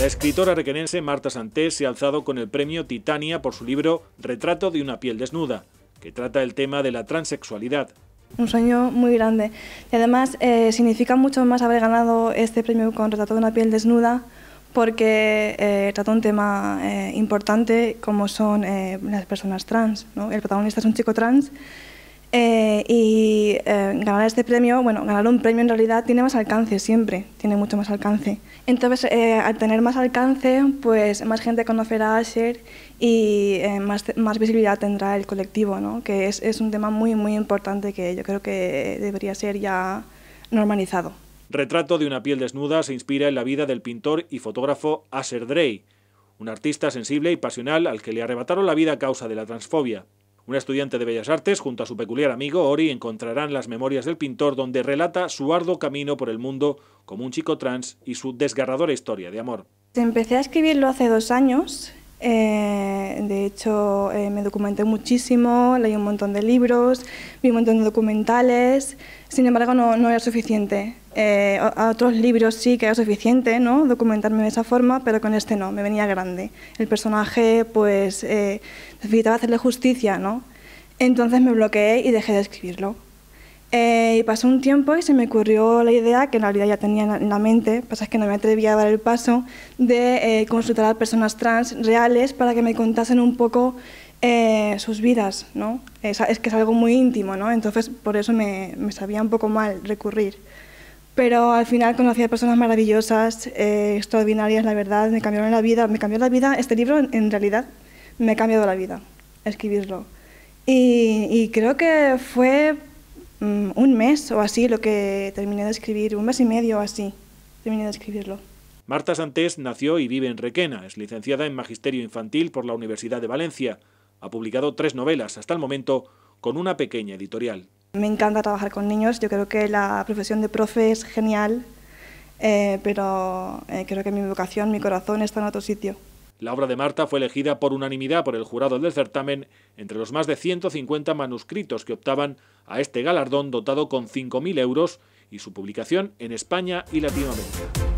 La escritora requerense Marta Santés se ha alzado con el premio Titania por su libro Retrato de una piel desnuda, que trata el tema de la transexualidad. Un sueño muy grande y además eh, significa mucho más haber ganado este premio con Retrato de una piel desnuda porque eh, trata un tema eh, importante como son eh, las personas trans. El protagonista es un chico trans eh, y eh, ganar este premio, bueno, ganar un premio en realidad tiene más alcance siempre, tiene mucho más alcance. Entonces, eh, al tener más alcance, pues más gente conocerá a Asher y más, visibilidad tendrá el colectivo, ¿no? que es, es un tema muy, muy importante que yo creo que debería ser ya normalizado. Retrato de una piel desnuda se inspira en la vida del pintor y fotógrafo Asher Drey, un artista sensible y pasional al que le arrebataron la vida a causa de la transfobia. Un estudiante de Bellas Artes, junto a su peculiar amigo Ori, encontrarán las memorias del pintor donde relata su arduo camino por el mundo como un chico trans y su desgarradora historia de amor. Empecé a escribirlo hace dos años. Eh, de hecho, eh, me documenté muchísimo, leí un montón de libros, vi un montón de documentales. Sin embargo, no era suficiente. Eh, a otros libros sí que era suficiente, ¿no? Documentarme de esa forma, pero con este no, me venía grande. El personaje, pues, eh, necesitaba hacerle justicia, ¿no? Entonces me bloqueé y dejé de escribirlo. Eh, y pasó un tiempo y se me ocurrió la idea, que en realidad ya tenía en la mente, pasa es que no me atrevía a dar el paso, de consultar a personas trans reales para que me contasen un poco sus vidas, ¿no? Es, que es algo muy íntimo, ¿no? Entonces, por eso me sabía un poco mal recurrir pero al final conocí a personas maravillosas, eh, extraordinarias, la verdad, me cambiaron la vida, me cambió la vida, este libro en, realidad me ha cambiado la vida, escribirlo. Y, creo que fue mm, un mes o así lo que terminé de escribir, un mes y medio o así, terminé de escribirlo. Marta Santés nació y vive en Requena, es licenciada en Magisterio Infantil por la Universidad de Valencia, ha publicado tres novelas hasta el momento con una pequeña editorial. Me encanta trabajar con niños, yo creo que la profesión de profe es genial, eh, pero eh, creo que mi vocación, mi corazón está en otro sitio. La obra de Marta fue elegida por unanimidad por el jurado del certamen entre los más de 150 manuscritos que optaban a este galardón dotado con 5.000 euros y su publicación en España y Latinoamérica.